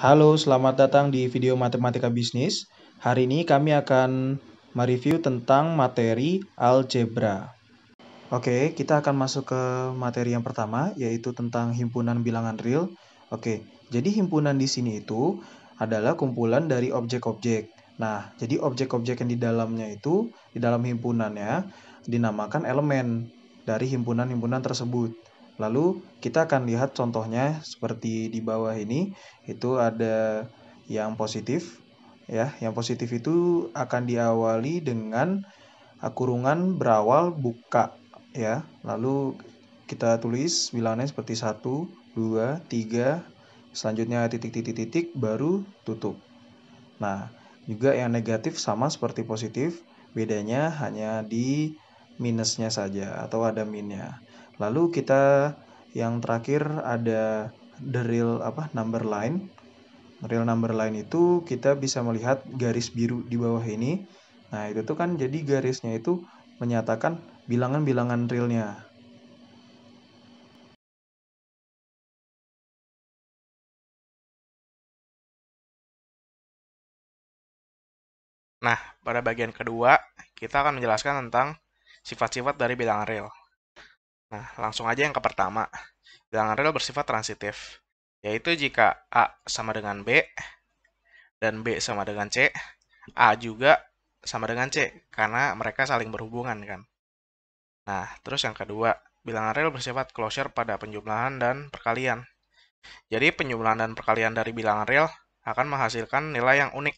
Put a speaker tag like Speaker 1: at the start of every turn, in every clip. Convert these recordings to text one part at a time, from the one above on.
Speaker 1: Halo, selamat datang di video Matematika Bisnis. Hari ini kami akan mereview tentang materi algebra. Oke, kita akan masuk ke materi yang pertama, yaitu tentang himpunan bilangan real. Oke, jadi himpunan di sini itu adalah kumpulan dari objek-objek. Nah, jadi objek-objek yang di dalamnya itu, di dalam himpunannya, dinamakan elemen dari himpunan-himpunan tersebut. Lalu kita akan lihat contohnya seperti di bawah ini itu ada yang positif ya. Yang positif itu akan diawali dengan kurungan berawal buka ya. Lalu kita tulis bilangannya seperti 1, 2, 3, selanjutnya titik-titik-titik baru tutup. Nah, juga yang negatif sama seperti positif, bedanya hanya di minusnya saja atau ada minnya. Lalu kita yang terakhir ada the real apa number line. Real number line itu kita bisa melihat garis biru di bawah ini. Nah, itu tuh kan jadi garisnya itu menyatakan bilangan-bilangan realnya.
Speaker 2: Nah, pada bagian
Speaker 3: kedua, kita akan menjelaskan tentang sifat-sifat dari bilangan real. Nah, langsung aja yang ke pertama. Bilangan real bersifat transitif, yaitu jika A sama dengan B, dan B sama dengan C, A juga sama dengan C, karena mereka saling berhubungan kan. Nah, terus yang kedua, bilangan real bersifat closure pada penjumlahan dan perkalian. Jadi penjumlahan dan perkalian dari bilangan real akan menghasilkan nilai yang unik.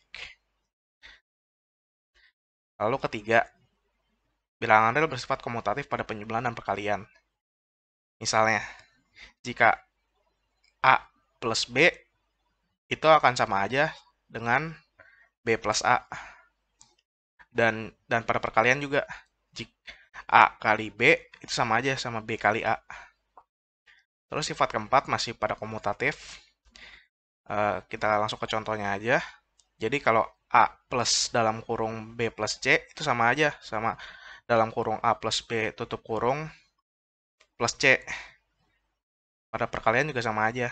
Speaker 3: Lalu ketiga, Bilangan real bersifat komutatif pada penjumlahan dan perkalian. Misalnya, jika A plus B itu akan sama aja dengan B plus A. Dan dan pada perkalian juga jika A kali B itu sama aja sama B kali A. Terus sifat keempat masih pada komutatif. Eh, kita langsung ke contohnya aja. Jadi kalau A plus dalam kurung B plus C itu sama aja sama dalam kurung A plus B tutup kurung plus C. Pada perkalian juga sama aja.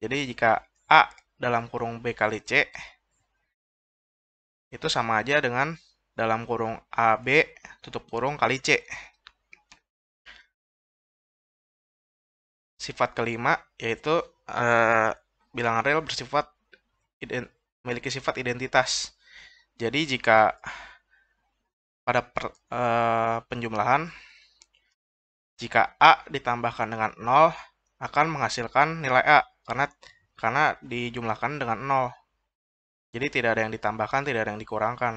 Speaker 3: Jadi jika A dalam kurung B kali C itu sama aja dengan dalam kurung AB tutup kurung kali C. Sifat kelima yaitu e, bilangan real bersifat memiliki sifat identitas. Jadi jika pada per, e, penjumlahan jika A ditambahkan dengan 0 akan menghasilkan nilai A karena karena dijumlahkan dengan 0. Jadi tidak ada yang ditambahkan, tidak ada yang dikurangkan.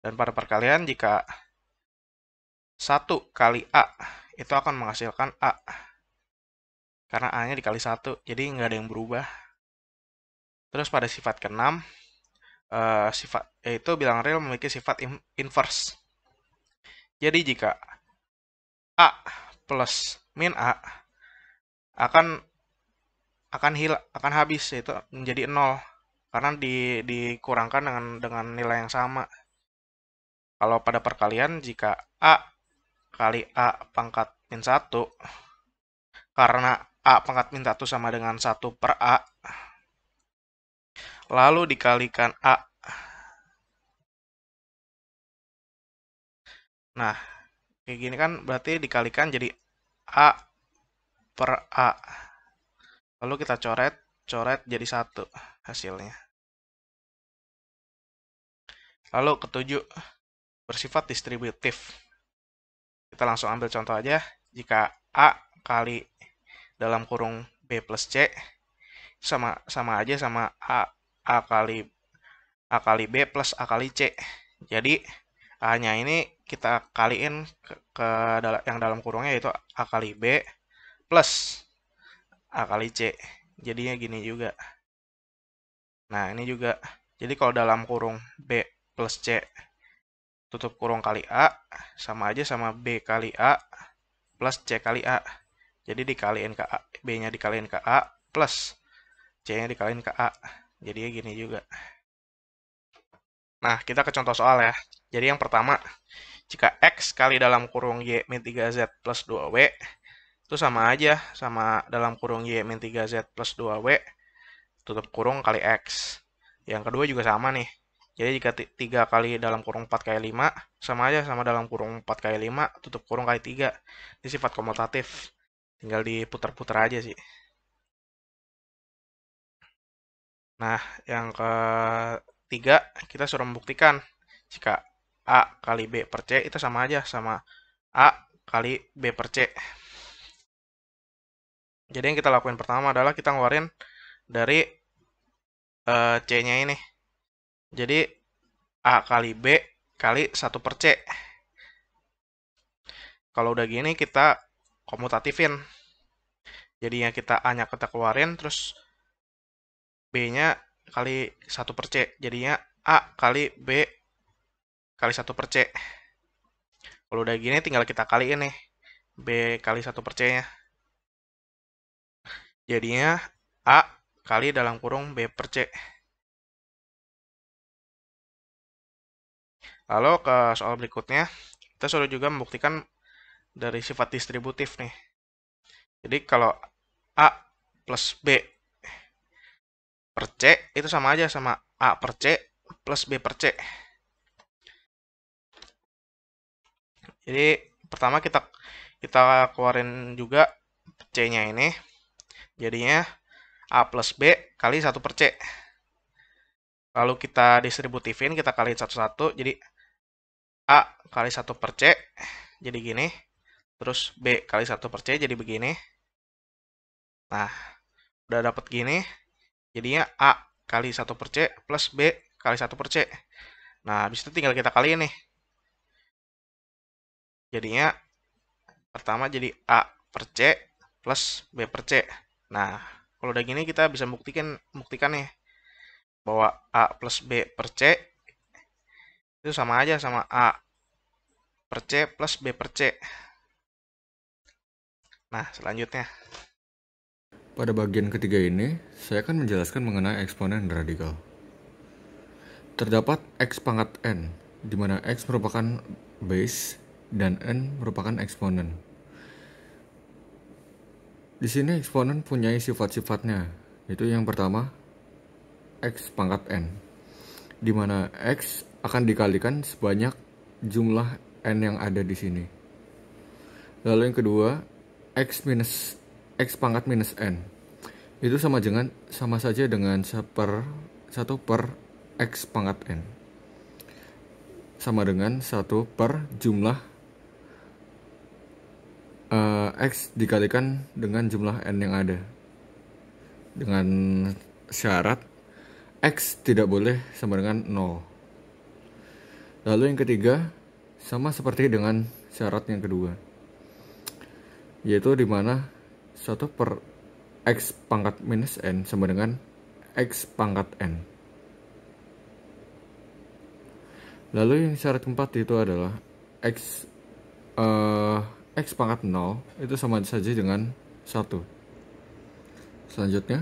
Speaker 3: Dan pada perkalian jika 1 kali A itu akan menghasilkan A. Karena A-nya dikali 1, jadi nggak ada yang berubah. Terus pada sifat keenam uh, sifat yaitu eh, bilangan real memiliki sifat inverse. Jadi jika a plus min a akan akan hil akan habis yaitu menjadi nol karena di, dikurangkan dengan dengan nilai yang sama. Kalau pada perkalian jika a kali a pangkat min satu karena a pangkat min satu sama dengan satu per a lalu dikalikan A. Nah, kayak gini kan berarti dikalikan jadi A per A. Lalu kita coret, coret jadi satu hasilnya. Lalu ketujuh, bersifat distributif. Kita langsung ambil contoh aja. Jika A kali dalam kurung B plus C sama sama aja sama A A kali A kali B plus A kali C. Jadi A-nya ini kita kaliin ke, ke yang dalam kurungnya yaitu A kali B plus A kali C. Jadinya gini juga. Nah, ini juga. Jadi kalau dalam kurung B plus C tutup kurung kali A sama aja sama B kali A plus C kali A. Jadi dikaliin ke A, B-nya dikaliin ke A plus C-nya dikaliin ke A. Jadi gini juga. Nah, kita ke contoh soal ya. Jadi yang pertama, jika X kali dalam kurung Y min 3Z plus 2W, itu sama aja sama dalam kurung Y min 3Z plus 2W, tutup kurung kali X. Yang kedua juga sama nih. Jadi jika 3 kali dalam kurung 4 kali 5, sama aja sama dalam kurung 4 kali 5, tutup kurung kali 3. Ini sifat komutatif. Tinggal diputar-putar aja sih. Nah, yang ketiga kita suruh membuktikan jika A kali B per C itu sama aja sama A kali B per C. Jadi yang kita lakuin pertama adalah kita ngeluarin dari uh, C-nya ini. Jadi A kali B kali 1 per C. Kalau udah gini kita komutatifin. Jadi yang kita A-nya kita keluarin, terus B-nya kali 1 per C. Jadinya A kali B kali 1 per C. Kalau udah gini tinggal kita kaliin nih. B kali 1 per C-nya. Jadinya A kali dalam kurung B per C. Lalu ke soal berikutnya, kita sudah juga membuktikan dari sifat distributif nih. Jadi kalau A plus B per C itu sama aja sama A per C plus B per C. Jadi pertama kita kita keluarin juga C-nya ini. Jadinya A plus B kali 1 per C. Lalu kita distributifin, kita kali satu-satu. Jadi A kali 1 per C jadi gini. Terus B kali 1 per C jadi begini. Nah, udah dapet gini. Jadinya A kali 1 per C plus B kali 1 per C. Nah, habis itu tinggal kita kaliin nih. Jadinya pertama jadi A per C plus B per C. Nah, kalau udah gini kita bisa buktikan buktikan nih bahwa A plus B per C itu sama aja sama A per C plus B per C. Nah, selanjutnya.
Speaker 2: Pada bagian ketiga ini, saya akan menjelaskan mengenai eksponen radikal. Terdapat x pangkat n, di mana x merupakan base dan n merupakan eksponen. Di sini eksponen punya sifat-sifatnya, yaitu yang pertama x pangkat n, di mana x akan dikalikan sebanyak jumlah n yang ada di sini. Lalu yang kedua, x minus X pangkat minus N. Itu sama dengan sama saja dengan 1 per, per X pangkat N. Sama dengan 1 per jumlah uh, X dikalikan dengan jumlah N yang ada. Dengan syarat X tidak boleh sama dengan 0. Lalu yang ketiga, sama seperti dengan syarat yang kedua yaitu dimana mana 1 per X pangkat minus N sama dengan X pangkat N. Lalu yang syarat keempat itu adalah X uh, X pangkat 0 itu sama saja dengan 1. Selanjutnya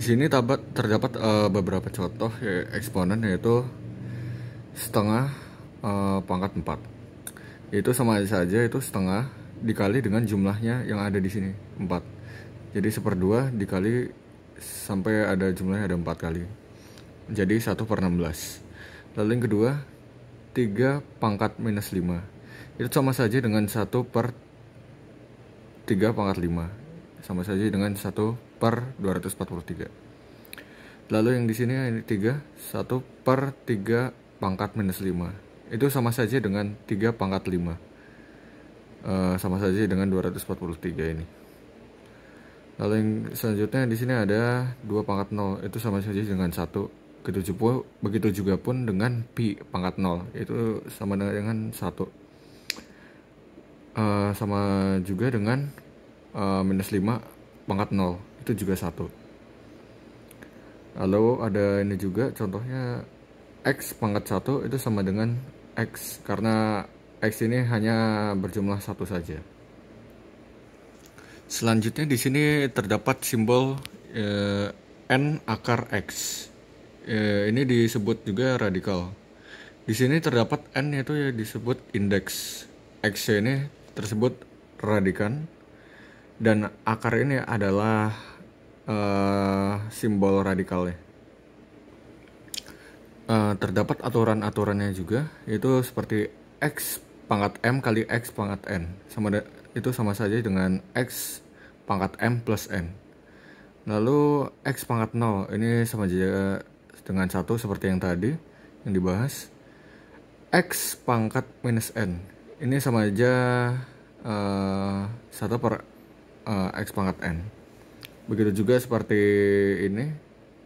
Speaker 2: Di sini tabat, terdapat uh, beberapa contoh ya, eksponen yaitu setengah uh, pangkat 4 itu sama saja itu setengah dikali dengan jumlahnya yang ada di sini 4 jadi seperdua dikali sampai ada jumlahnya ada empat kali jadi satu per enam belas lalu yang kedua tiga pangkat minus lima itu sama saja dengan satu per tiga pangkat lima sama saja dengan satu per dua ratus empat puluh tiga lalu yang di sini ini tiga satu per tiga pangkat minus lima itu sama saja dengan 3 pangkat 5 uh, eh, sama saja dengan 243 ini lalu yang selanjutnya di sini ada 2 pangkat 0 itu sama saja dengan 1 begitu juga, begitu juga pun dengan pi pangkat 0 itu sama dengan 1 uh, eh, sama juga dengan uh, minus 5 pangkat 0 itu juga 1 Lalu ada ini juga contohnya X pangkat 1 itu sama dengan X karena X ini hanya berjumlah satu saja. Selanjutnya di sini terdapat simbol eh, N akar X. Eh, ini disebut juga radikal. Di sini terdapat N yaitu ya disebut indeks. X ini tersebut radikan dan akar ini adalah eh, simbol radikalnya. Eh, terdapat aturan-aturannya juga itu seperti x pangkat m kali x pangkat n sama itu sama saja dengan x pangkat m plus n lalu x pangkat 0 ini sama saja dengan satu seperti yang tadi yang dibahas x pangkat minus n ini sama saja eh, satu uh, per uh, x pangkat n begitu juga seperti ini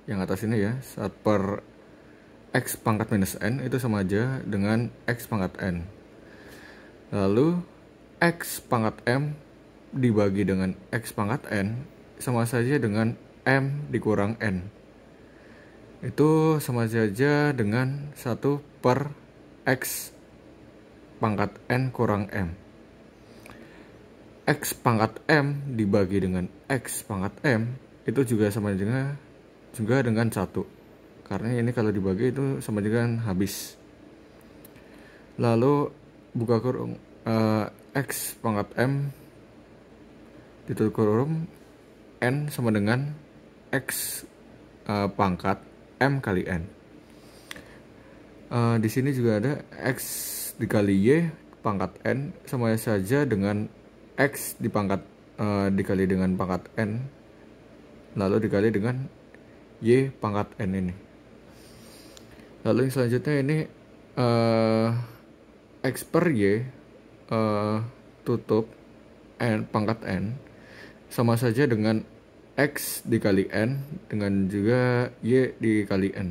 Speaker 2: yang atas ini ya satu per X pangkat minus N itu sama aja dengan X pangkat N. Lalu X pangkat M dibagi dengan X pangkat N sama saja dengan M dikurang N. Itu sama saja dengan 1 per X pangkat N kurang M. X pangkat M dibagi dengan X pangkat M itu juga sama dengan juga dengan 1 karena ini kalau dibagi itu sama dengan habis lalu buka kurung uh, x pangkat m ditutup kurung n sama dengan x uh, pangkat m kali n uh, di sini juga ada x dikali y pangkat n sama saja dengan x dipangkat uh, dikali dengan pangkat n lalu dikali dengan y pangkat n ini lalu yang selanjutnya ini uh, eh, per y uh, tutup n pangkat n sama saja dengan x dikali n dengan juga y dikali n.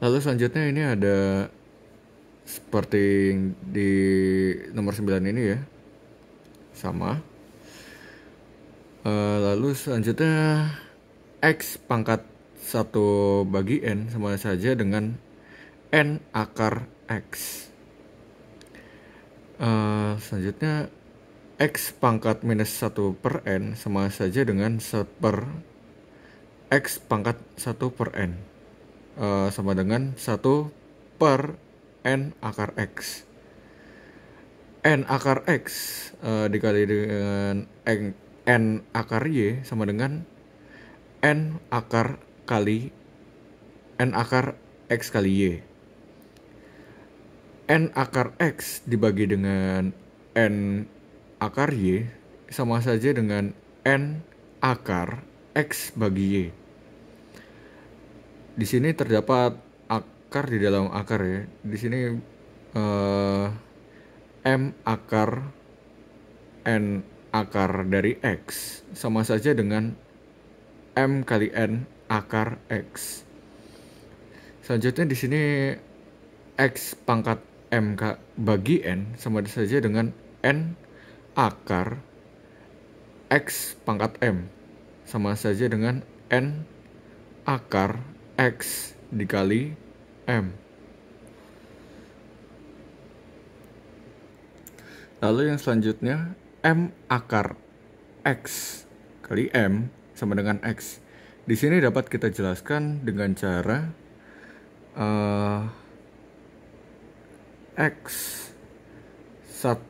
Speaker 2: Lalu selanjutnya ini ada seperti di nomor 9 ini ya. Sama. Uh, lalu selanjutnya x pangkat 1 bagi n sama saja dengan n akar x. Uh, selanjutnya x pangkat minus 1 per n sama saja dengan 1 per x pangkat 1 per n uh, sama dengan 1 per n akar x n akar x uh, dikali dengan n, n akar y sama dengan n akar kali n akar x kali y. n akar x dibagi dengan n akar y sama saja dengan n akar x bagi y. Di sini terdapat akar di dalam akar ya. Di sini eh, m akar n akar dari x sama saja dengan m kali n akar X. Selanjutnya di sini X pangkat m bagi N sama saja dengan N akar X pangkat M sama saja dengan N akar X dikali M. Lalu yang selanjutnya M akar X kali M sama dengan X. Di sini dapat kita jelaskan dengan cara uh, X 1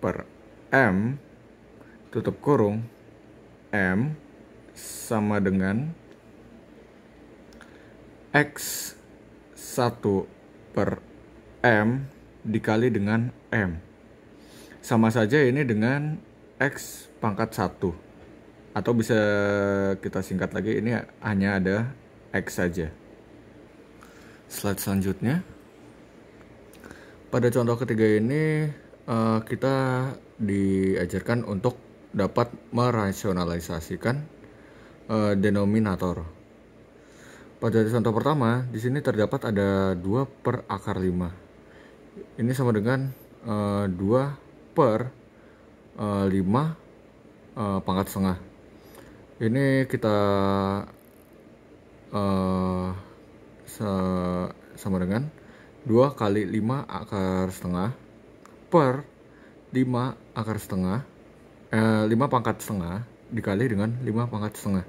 Speaker 2: per M tutup kurung M sama dengan X 1 per M dikali dengan M. Sama saja ini dengan X pangkat 1 atau bisa kita singkat lagi ini hanya ada X saja. Slide selanjutnya. Pada contoh ketiga ini eh, kita diajarkan untuk dapat merasionalisasikan eh, denominator. Pada contoh pertama, di sini terdapat ada 2 per akar 5. Ini sama dengan uh, eh, 2 per uh, 5 pangkat setengah ini kita uh, eh, se sama dengan 2 kali 5 akar setengah per 5 akar setengah eh, 5 pangkat setengah dikali dengan 5 pangkat setengah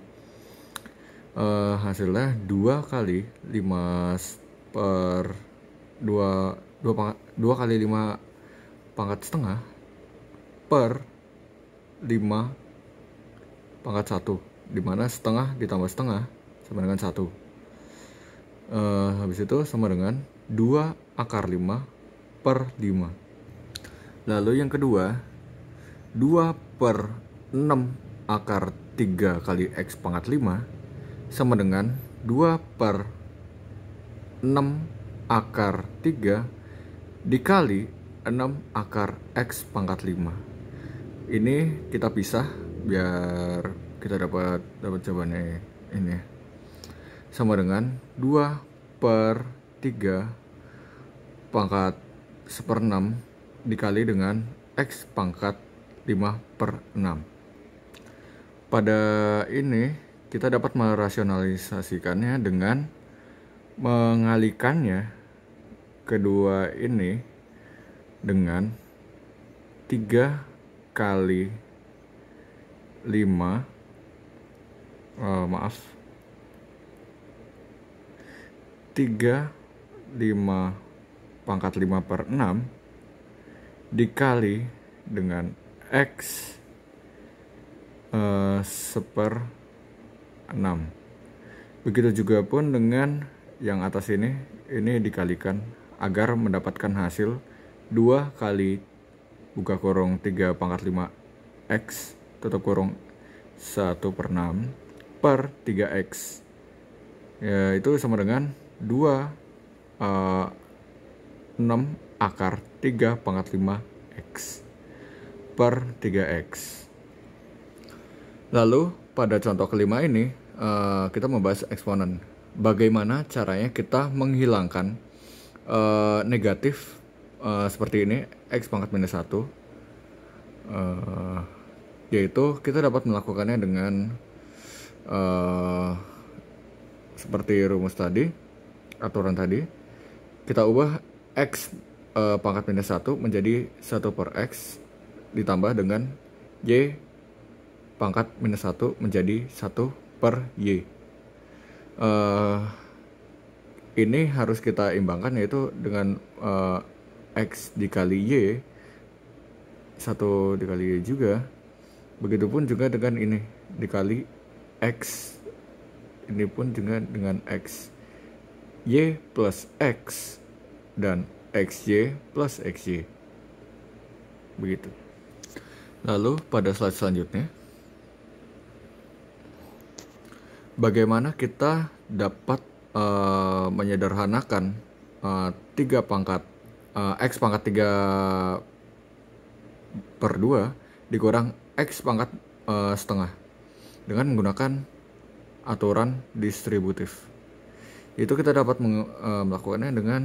Speaker 2: uh, hasilnya 2 kali 5 per 2 2, pangkat, 2 kali 5 pangkat setengah per 5 pangkat 1 dimana setengah ditambah setengah sama dengan 1 uh, eh, habis itu sama dengan 2 akar 5 per 5 lalu yang kedua 2 per 6 akar 3 kali X pangkat 5 sama dengan 2 per 6 akar 3 dikali 6 akar X pangkat 5 ini kita pisah biar kita dapat dapat jawabannya ini sama dengan 2 per 3 pangkat seper 6 dikali dengan X pangkat 5 per 6 pada ini kita dapat merasionalisasikannya dengan mengalikannya kedua ini dengan 3 kali 5 uh, eh, maaf 3 5 pangkat 5 per 6 dikali dengan X uh, seper 6 begitu juga pun dengan yang atas ini ini dikalikan agar mendapatkan hasil 2 kali buka kurung 3 pangkat 5 X tetap kurung 1 per 6 per 3x ya, itu sama dengan 2 uh, 6 akar 3 pangkat 5x per 3x lalu pada contoh kelima ini uh, kita membahas eksponen bagaimana caranya kita menghilangkan uh, negatif uh, seperti ini x pangkat minus 1 uh, yaitu kita dapat melakukannya dengan uh, seperti rumus tadi, aturan tadi, kita ubah x uh, pangkat minus 1 menjadi 1 per x ditambah dengan y pangkat minus 1 menjadi 1 per y. Uh, ini harus kita imbangkan yaitu dengan uh, x dikali y, 1 dikali y juga, Begitupun juga dengan ini dikali x ini pun juga dengan x y plus x dan xy plus xy begitu lalu pada slide selanjutnya bagaimana kita dapat uh, menyederhanakan uh, tiga pangkat uh, x pangkat 3 per 2 dikurang X pangkat e, setengah dengan menggunakan aturan distributif. Itu kita dapat meng, e, eh, melakukannya dengan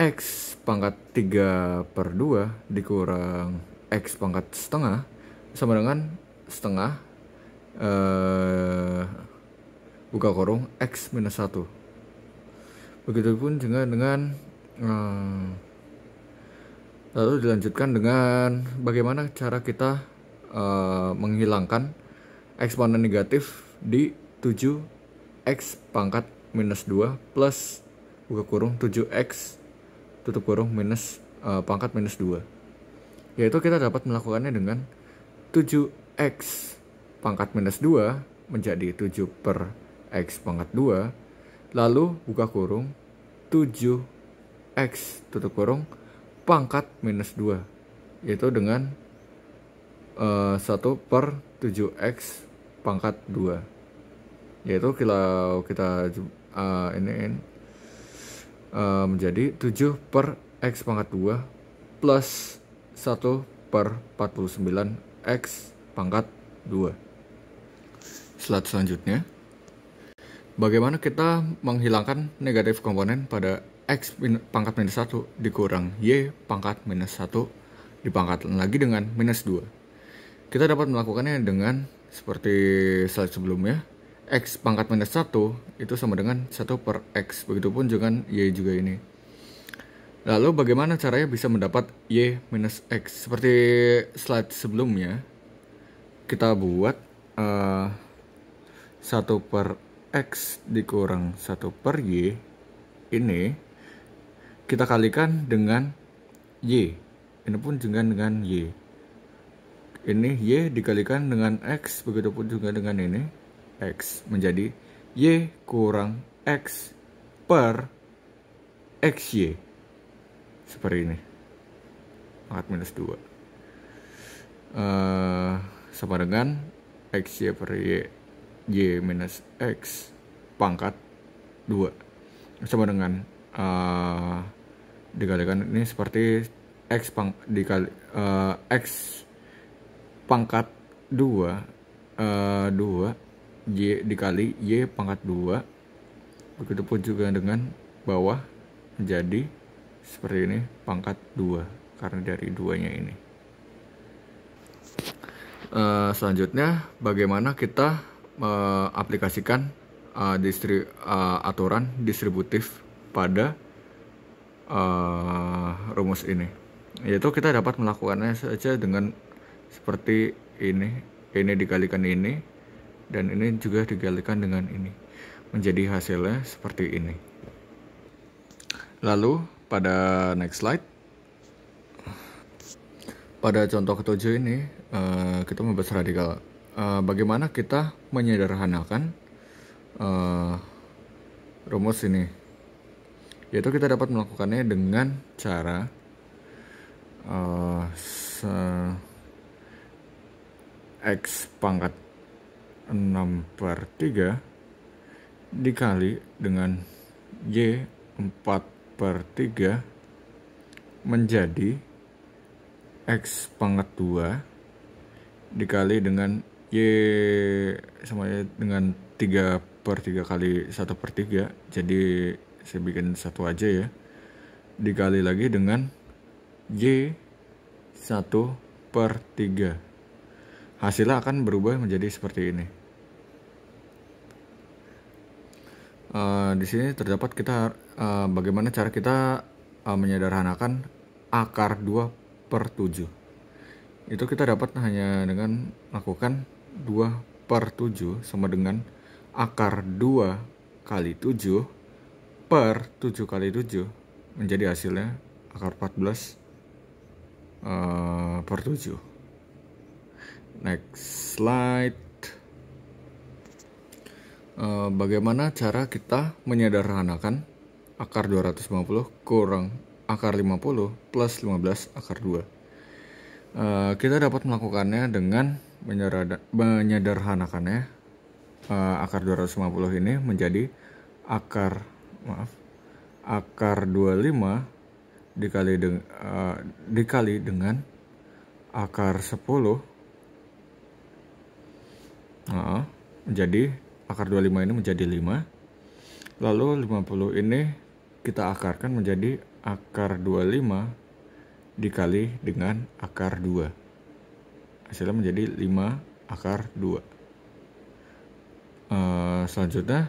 Speaker 2: X pangkat 3 per 2 dikurang X pangkat setengah sama dengan setengah e, buka kurung X minus 1. Begitupun juga dengan e, lalu dilanjutkan dengan bagaimana cara kita uh, menghilangkan eksponen negatif di 7x pangkat minus 2 plus buka kurung 7x tutup kurung minus uh, pangkat minus 2 yaitu kita dapat melakukannya dengan 7x pangkat minus 2 menjadi 7 per x pangkat 2 lalu buka kurung 7x tutup kurung pangkat minus 2 yaitu dengan 1 eh, per 7x pangkat 2 yaitu kalau kita uh, ini uh, menjadi 7 per x pangkat 2 plus 1 per 49 x pangkat 2 slide selanjutnya bagaimana kita menghilangkan negatif komponen pada X pangkat minus 1 dikurang Y pangkat minus 1 dipangkat lagi dengan minus 2. Kita dapat melakukannya dengan seperti slide sebelumnya, X pangkat minus 1 itu sama dengan 1 per X, begitupun dengan Y juga ini. Lalu bagaimana caranya bisa mendapat Y minus X? Seperti slide sebelumnya, kita buat uh, eh, 1 per X dikurang 1 per Y ini kita kalikan dengan Y. Ini pun dengan dengan Y ini Y dikalikan dengan X, begitu pun juga dengan ini, X menjadi Y kurang X per x y Seperti ini. pangkat minus 2. Uh, eh, sama dengan x y per Y, Y minus X pangkat 2. Sama dengan uh, dikalikan ini seperti X pang, dikali, uh, X pangkat 2 uh, 2 Y dikali Y pangkat 2 begitu pun juga dengan bawah menjadi seperti ini pangkat 2 karena dari duanya ini uh, selanjutnya bagaimana kita uh, aplikasikan uh, distri uh, aturan distributif pada uh, rumus ini yaitu kita dapat melakukannya saja dengan seperti ini ini dikalikan ini dan ini juga dikalikan dengan ini menjadi hasilnya seperti ini lalu pada next slide pada contoh ketujuh ini eh, kita membahas radikal eh, bagaimana kita menyederhanakan eh, rumus ini yaitu kita dapat melakukannya dengan cara uh, X pangkat 6 per 3 dikali dengan Y 4 per 3 menjadi X pangkat 2 dikali dengan Y sama dengan 3 per 3 kali 1 per 3 jadi saya bikin satu aja ya dikali lagi dengan Y 1 per 3 hasilnya akan berubah menjadi seperti ini. Uh, di sini terdapat kita uh, bagaimana cara kita uh, menyederhanakan akar 2 per 7 itu kita dapat hanya dengan melakukan 2 per 7 sama dengan akar 2 kali 7 per 7 kali 7 menjadi hasilnya akar 14 uh, per 7 next slide uh, bagaimana cara kita menyederhanakan akar 250 kurang akar 50 plus 15 akar 2 uh, eh, kita dapat melakukannya dengan menyederhanakannya uh, akar 250 ini menjadi akar maaf akar 25 dikali deng, uh, dikali dengan akar 10 Nah, jadi akar 25 ini menjadi 5. Lalu 50 ini kita akarkan menjadi akar 25 dikali dengan akar 2. Hasilnya menjadi 5 akar 2. Uh, eh, selanjutnya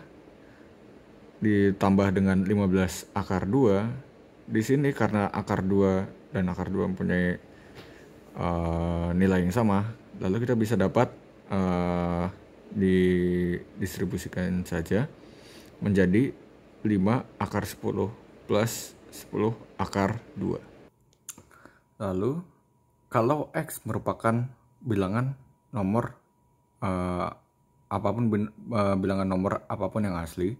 Speaker 2: ditambah dengan 15 akar 2 di sini karena akar 2 dan akar 2 mempunyai uh, nilai yang sama lalu kita bisa dapat uh, didistribusikan saja menjadi 5 akar 10 plus 10 akar 2. Lalu, kalau X merupakan bilangan nomor uh, apapun bin, uh, bilangan nomor apapun yang asli,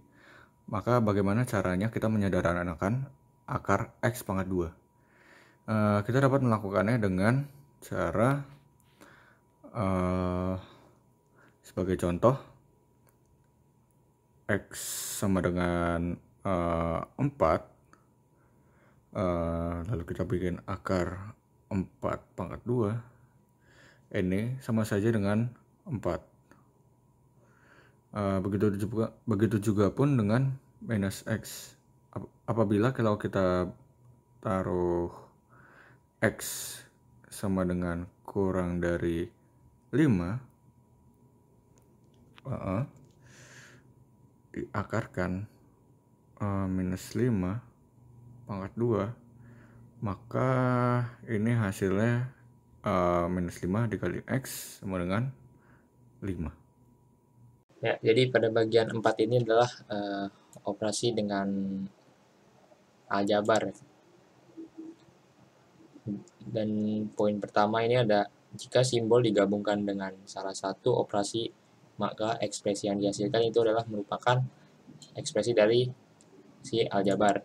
Speaker 2: maka bagaimana caranya kita menyederhanakan akar X pangkat 2? Uh, kita dapat melakukannya dengan cara uh, sebagai contoh, X sama dengan uh, 4. Uh, lalu kita bikin akar 4 pangkat 2. Ini sama saja dengan 4. Uh, eh, begitu juga begitu juga pun dengan minus x Ap apabila kalau kita taruh x sama dengan kurang dari 5 uh, diakarkan uh, minus 5 pangkat 2 maka ini hasilnya uh, minus 5 dikali X sama dengan 5
Speaker 4: ya, jadi pada bagian 4 ini adalah uh, operasi dengan aljabar ya. dan poin pertama ini ada jika simbol digabungkan dengan salah satu operasi maka ekspresi yang dihasilkan itu adalah merupakan ekspresi dari si aljabar.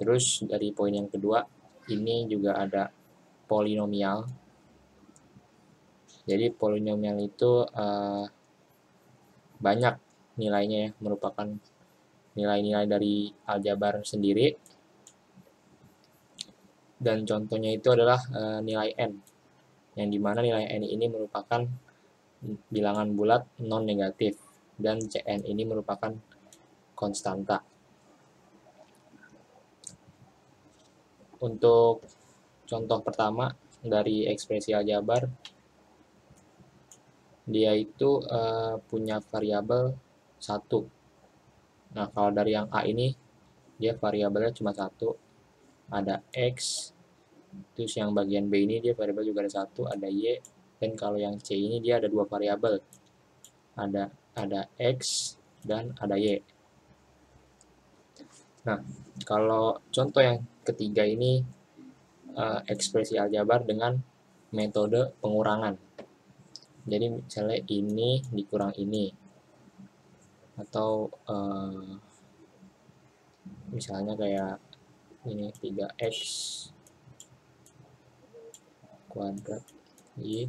Speaker 4: Terus dari poin yang kedua, ini juga ada polinomial. Jadi polinomial itu uh, banyak nilainya ya, merupakan nilai-nilai dari aljabar sendiri. Dan contohnya itu adalah uh, nilai n, yang dimana nilai n ini merupakan bilangan bulat non negatif dan CN ini merupakan konstanta. Untuk contoh pertama dari ekspresi aljabar dia itu uh, punya variabel satu. Nah, kalau dari yang A ini dia variabelnya cuma satu. Ada X terus yang bagian B ini dia variabel juga ada satu, ada Y, kalau yang C ini dia ada dua variabel. Ada ada X dan ada Y. Nah, kalau contoh yang ketiga ini uh, ekspresi aljabar dengan metode pengurangan. Jadi misalnya ini dikurang ini. Atau eh, misalnya kayak ini 3x kuadrat Y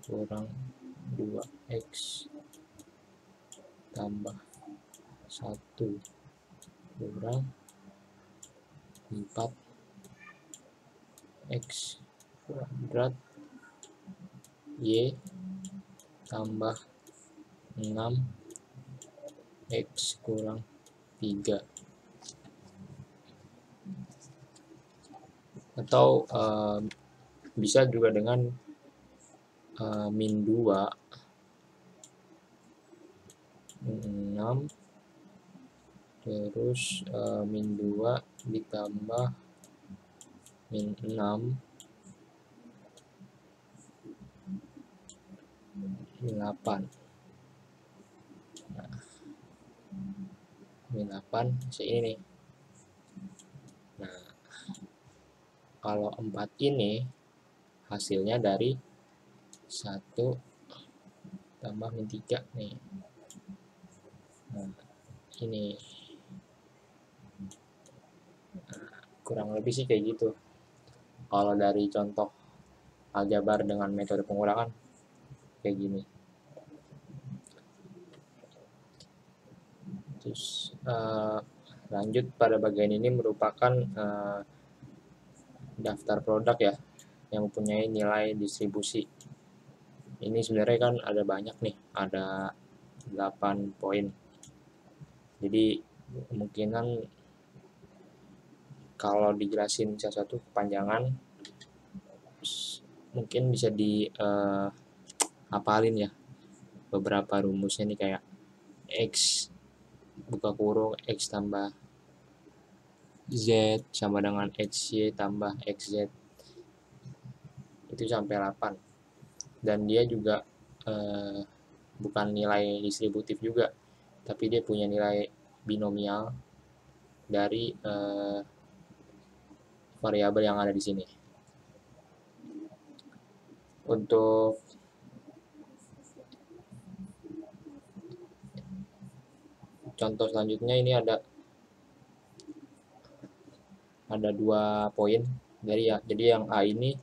Speaker 4: kurang 2X tambah 1 kurang 4X kuadrat Y tambah 6X kurang 3 atau uh, bisa juga dengan Eh, min 2 6 terus uh, min 2 ditambah min 6 min 8 nah, min 8 si ini nih nah kalau 4 ini hasilnya dari satu tambah min 3 nih nah, ini nah, kurang lebih sih kayak gitu kalau dari contoh aljabar dengan metode pengurangan kayak gini terus uh, lanjut pada bagian ini merupakan uh, daftar produk ya yang mempunyai nilai distribusi ini sebenarnya kan ada banyak nih ada 8 poin jadi kemungkinan kalau dijelasin salah satu kepanjangan mungkin bisa di uh, apalin ya beberapa rumusnya nih kayak x buka kurung x tambah z sama dengan xy tambah xz itu sampai 8 dan dia juga eh, bukan nilai distributif juga tapi dia punya nilai binomial dari eh, variabel yang ada di sini untuk contoh selanjutnya ini ada ada dua poin dari ya jadi yang A ini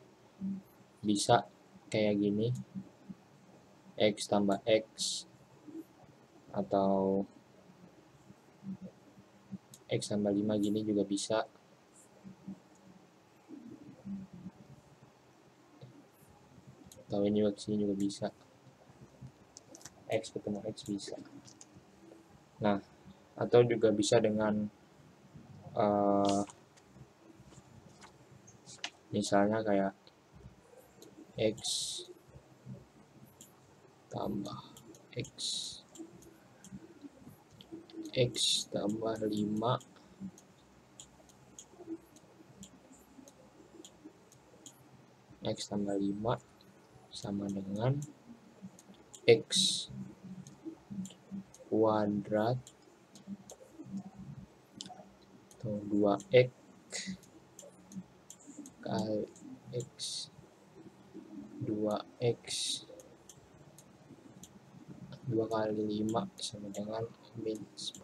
Speaker 4: bisa kayak gini X tambah X atau X tambah 5 gini juga bisa atau ini juga sini juga bisa X ketemu X bisa nah atau juga bisa dengan uh, misalnya kayak X tambah X X tambah 5 X tambah 5 sama dengan X kuadrat atau 2X kali X 2x 2 kali 5 sama dengan min 10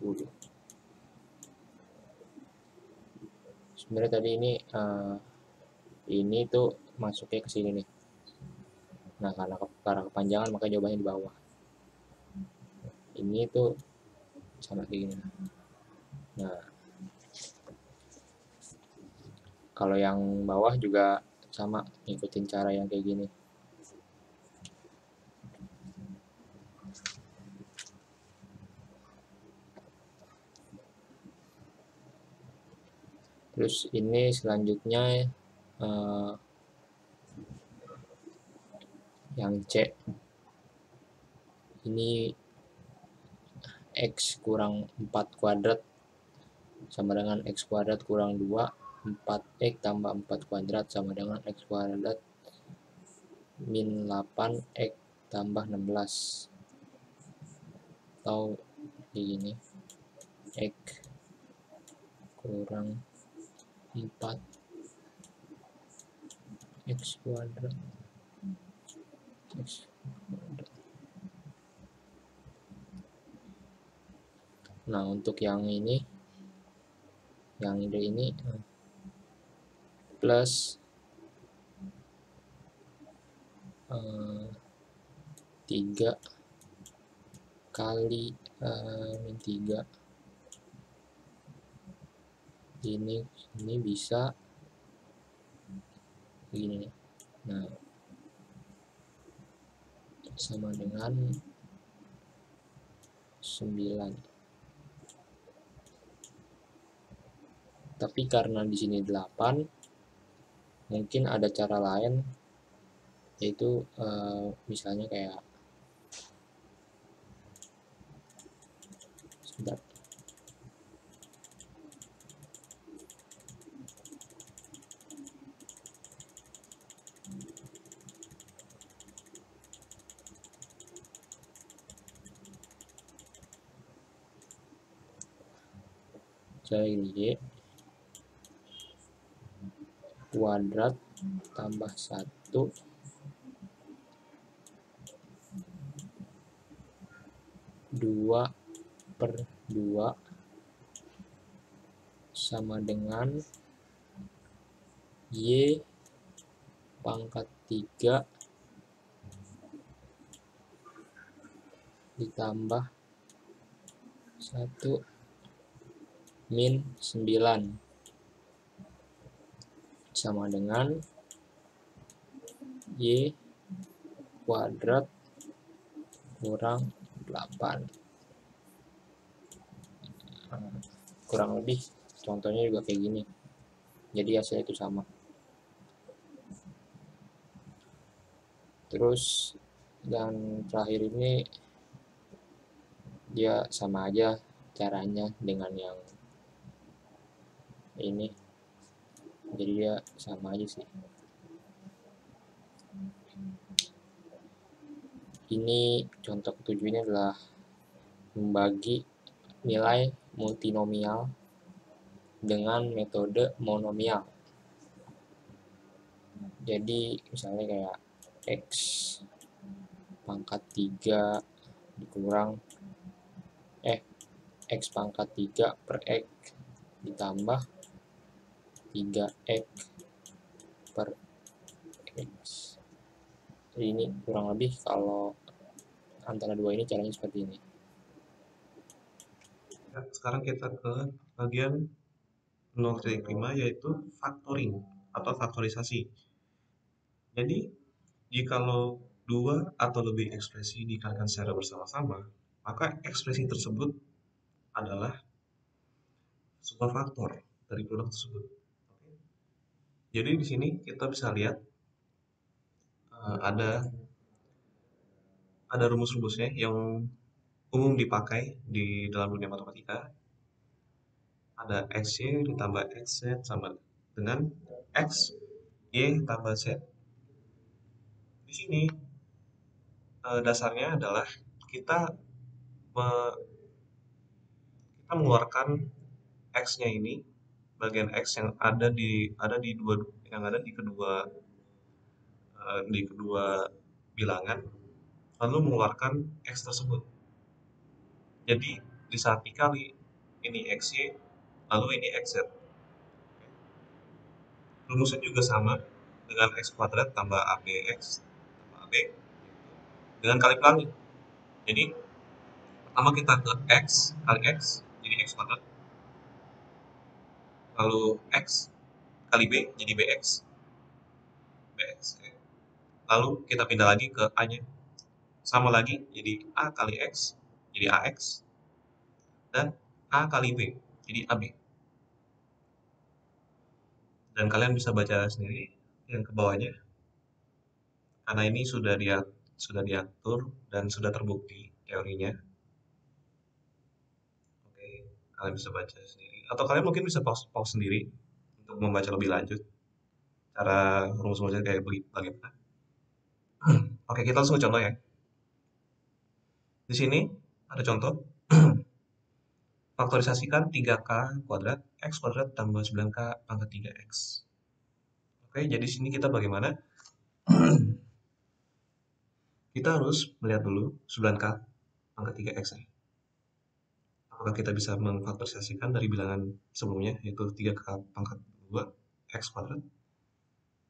Speaker 4: sebenarnya tadi ini uh, ini tuh masuknya ke sini nih nah karena, ke, karena kepanjangan maka jawabannya di bawah ini tuh sama kayak gini nah kalau yang bawah juga sama ngikutin cara yang kayak gini terus ini selanjutnya uh, yang C ini X kurang 4 kuadrat sama dengan X kuadrat kurang 2 4X tambah 4 kuadrat sama dengan X kuadrat min 8X tambah 16 atau begini X kurang 4 x kuadrat x kuadrat nah untuk yang ini yang ini plus uh, eh, 3 kali uh, min ini ini bisa begini nah sama dengan 9 tapi karena di sini 8 mungkin ada cara lain yaitu eh, misalnya kayak sebentar ini y kuadrat tambah satu dua per dua sama dengan y pangkat tiga ditambah satu min 9 sama dengan Y kuadrat kurang 8 kurang lebih contohnya juga kayak gini jadi hasilnya itu sama terus dan terakhir ini dia sama aja caranya dengan yang ini jadi ya sama aja sih ini contoh ketujuhnya adalah membagi nilai multinomial dengan metode monomial jadi misalnya kayak x pangkat 3 dikurang eh x pangkat 3 per x ditambah 3x per x jadi ini kurang lebih kalau antara dua ini caranya seperti ini
Speaker 5: ya, sekarang kita ke
Speaker 4: bagian 0.5 yaitu
Speaker 5: factoring atau faktorisasi jadi jika jikalau dua atau lebih ekspresi dikalikan secara bersama-sama maka ekspresi tersebut adalah sebuah faktor dari produk tersebut jadi di sini kita bisa lihat eh, ada ada rumus-rumusnya yang umum dipakai di dalam dunia matematika. Ada XY ditambah XZ sama dengan X, Y tambah Z. Di sini eh, dasarnya adalah kita kita mengeluarkan X-nya ini bagian x yang ada di ada di dua yang ada di kedua eh, di kedua bilangan lalu mengeluarkan x tersebut jadi di saat dikali ini xy lalu ini xz rumusnya juga sama dengan x kuadrat tambah abx tambah ab dengan kali pelangi jadi pertama kita ke x kali x jadi x kuadrat lalu X kali B jadi BX. BX. Ya. Lalu kita pindah lagi ke A-nya. Sama lagi jadi A kali X jadi AX. Dan A kali B jadi AB. Dan kalian bisa baca sendiri yang ke bawahnya. Karena ini sudah dia sudah diatur dan sudah terbukti teorinya. Oke, kalian bisa baca sendiri atau kalian mungkin bisa pause, pause sendiri untuk membaca lebih lanjut cara rumus-rumusnya kayak bagaimana. Oke, kita langsung ke contoh ya. Di sini ada contoh. Faktorisasikan 3K kuadrat X kuadrat tambah 9K pangkat 3X. Oke, jadi sini kita bagaimana? kita harus melihat dulu 9K pangkat 3X ya apakah kita bisa mengkonversiasikan dari bilangan sebelumnya yaitu 3 ke pangkat 2 x kuadrat?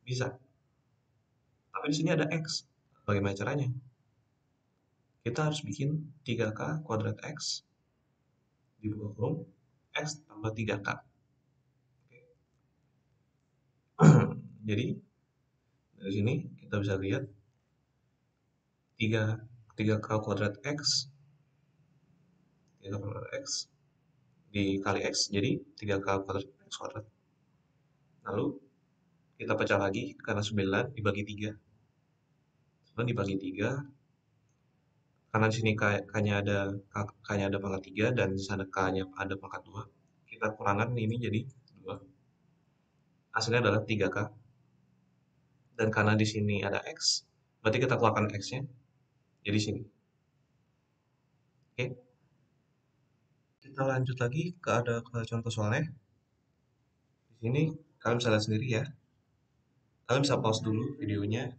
Speaker 5: Bisa. Tapi di sini ada x. Bagaimana caranya? Kita harus bikin 3k kuadrat x dibuka kurung x tambah 3k. Oke. Jadi dari sini kita bisa lihat 3 3k kuadrat x kuadrat X dikali X jadi 3K kuadrat X kuadrat lalu kita pecah lagi karena 9 dibagi 3 9 dibagi 3 karena di sini K-nya ada K-nya ada pangkat 3 dan di sana K-nya ada pangkat 2 kita kurangkan ini jadi 2 hasilnya adalah 3K dan karena di sini ada X berarti kita keluarkan X-nya jadi sini oke okay kita lanjut lagi ke ada ke contoh soalnya. Di sini kalian bisa lihat sendiri ya. Kalian bisa pause dulu videonya,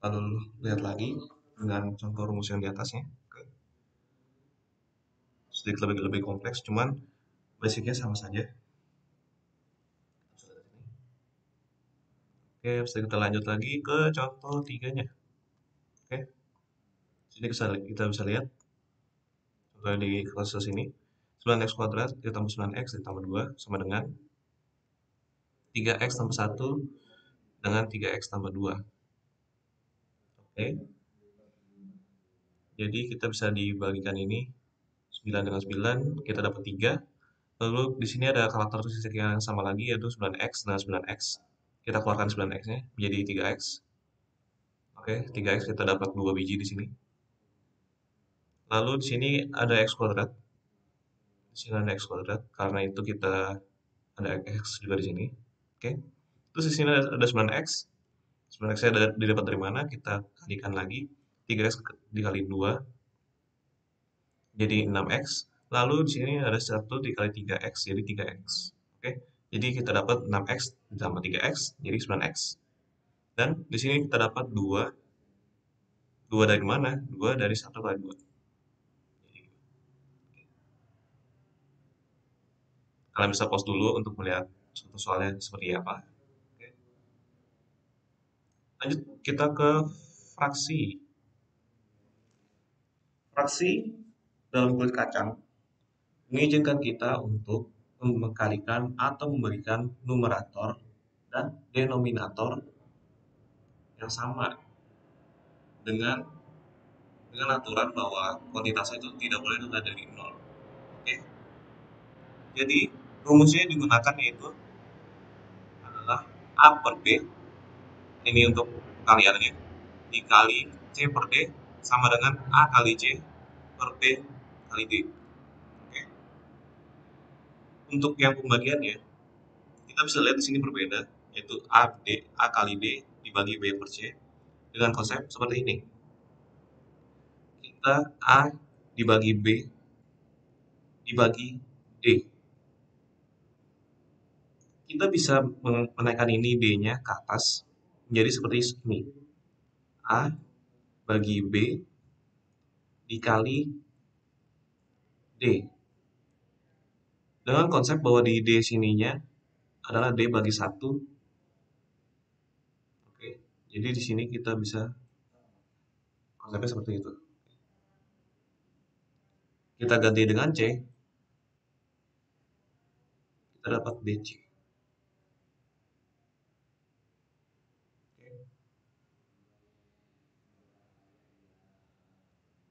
Speaker 5: lalu lihat lagi dengan contoh rumus yang di atasnya. Sedikit lebih lebih kompleks, cuman basicnya sama saja. Oke, bisa kita lanjut lagi ke contoh tiganya. Oke, sini kita bisa lihat contoh di kelas ini. 9x kuadrat ditambah 9x ditambah 2 sama dengan 3x tambah 1 dengan 3x tambah 2. Oke. Okay. Jadi kita bisa dibagikan ini 9 dengan 9, kita dapat 3. Lalu di sini ada karakteristik yang sama lagi yaitu 9x dengan 9x. Kita keluarkan 9x-nya menjadi 3x. Oke, okay, 3x kita dapat 2 biji di sini. Lalu di sini ada x kuadrat sini ada x kuadrat karena itu kita ada x juga di sini oke okay. terus di sini ada 9x 9x nya ada, didapat dari mana kita kalikan lagi 3x dikali 2 jadi 6x lalu di sini ada 1 dikali 3x jadi 3x oke okay. jadi kita dapat 6x ditambah 3x jadi 9x dan di sini kita dapat 2 2 dari mana? 2 dari 1 kali 2 kalian bisa pause dulu untuk melihat suatu soalnya seperti apa. Lanjut kita ke fraksi. Fraksi dalam kulit kacang mengizinkan kita untuk mengkalikan atau memberikan numerator dan denominator yang sama dengan dengan aturan bahwa kuantitas itu tidak boleh rendah dari nol. Oke. Jadi rumusnya digunakan yaitu adalah A per B ini untuk kaliannya dikali C per D sama dengan A kali C per B kali D Oke. untuk yang pembagiannya kita bisa lihat di sini berbeda yaitu A, D, A kali D dibagi B per C dengan konsep seperti ini kita A dibagi B dibagi D kita bisa menaikkan ini D-nya ke atas menjadi seperti ini. A bagi B dikali D. Dengan konsep bahwa di D sininya adalah D bagi 1. Oke, jadi di sini kita bisa konsepnya seperti itu. Kita ganti dengan C. Kita dapat DC.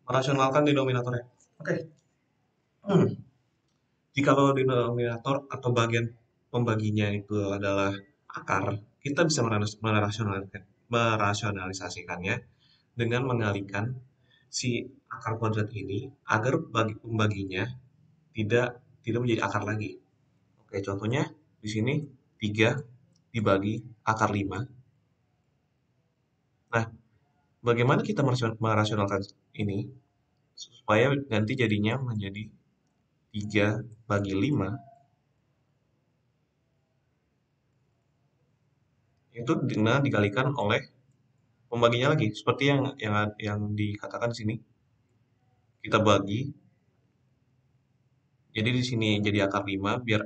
Speaker 5: rasionalkan denominatornya. Oke. Okay. Hmm. Jika lo denominator atau bagian pembaginya itu adalah akar, kita bisa merasionalkan, merasionalisasikannya dengan mengalihkan si akar kuadrat ini agar bagi pembaginya tidak tidak menjadi akar lagi. Oke, contohnya di sini 3 dibagi akar 5. Nah, bagaimana kita merasionalkan ini supaya nanti jadinya menjadi 3 bagi 5 itu dengan dikalikan oleh pembaginya lagi seperti yang yang yang dikatakan di sini kita bagi jadi di sini jadi akar 5 biar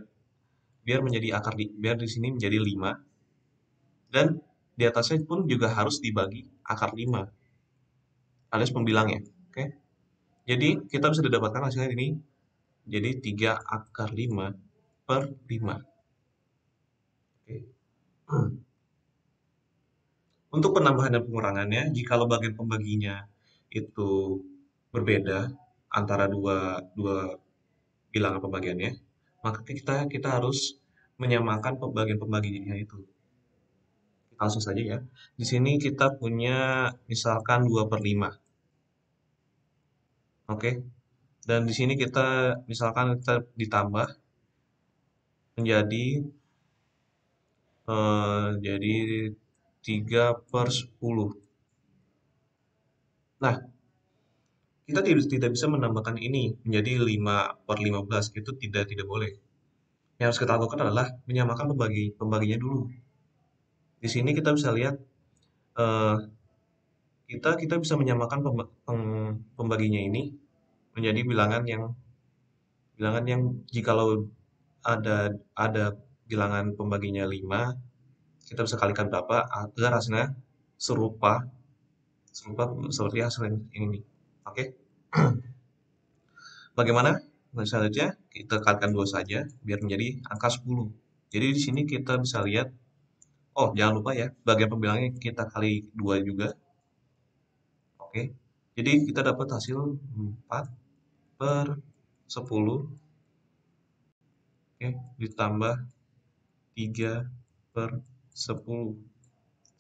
Speaker 5: biar menjadi akar di, biar di sini menjadi 5 dan di atasnya pun juga harus dibagi akar 5 alias pembilangnya oke jadi kita bisa didapatkan hasilnya ini jadi 3 akar 5 per 5 Oke. untuk penambahan dan pengurangannya jika lo bagian pembaginya itu berbeda antara dua dua bilangan pembagiannya maka kita kita harus menyamakan pembagian pembagiannya itu langsung saja ya. Di sini kita punya misalkan 2 per 5. Oke. Dan di sini kita misalkan kita ditambah menjadi eh, jadi 3 per 10. Nah, kita tidak bisa menambahkan ini menjadi 5 per 15. Itu tidak tidak boleh. Yang harus kita lakukan adalah menyamakan pembagi, pembaginya dulu di sini kita bisa lihat uh, kita kita bisa menyamakan pemba pembaginya ini menjadi bilangan yang bilangan yang jikalau ada ada bilangan pembaginya 5 kita bisa kalikan berapa agar hasilnya serupa serupa seperti hasil ini Oke. Okay? Bagaimana? misalnya nah, saja kita kalikan dua saja biar menjadi angka 10. Jadi di sini kita bisa lihat Oh, jangan lupa ya, bagian pembilangnya kita kali dua juga. Oke, jadi kita dapat hasil 4 per 10. Oke, ditambah 3 per 10.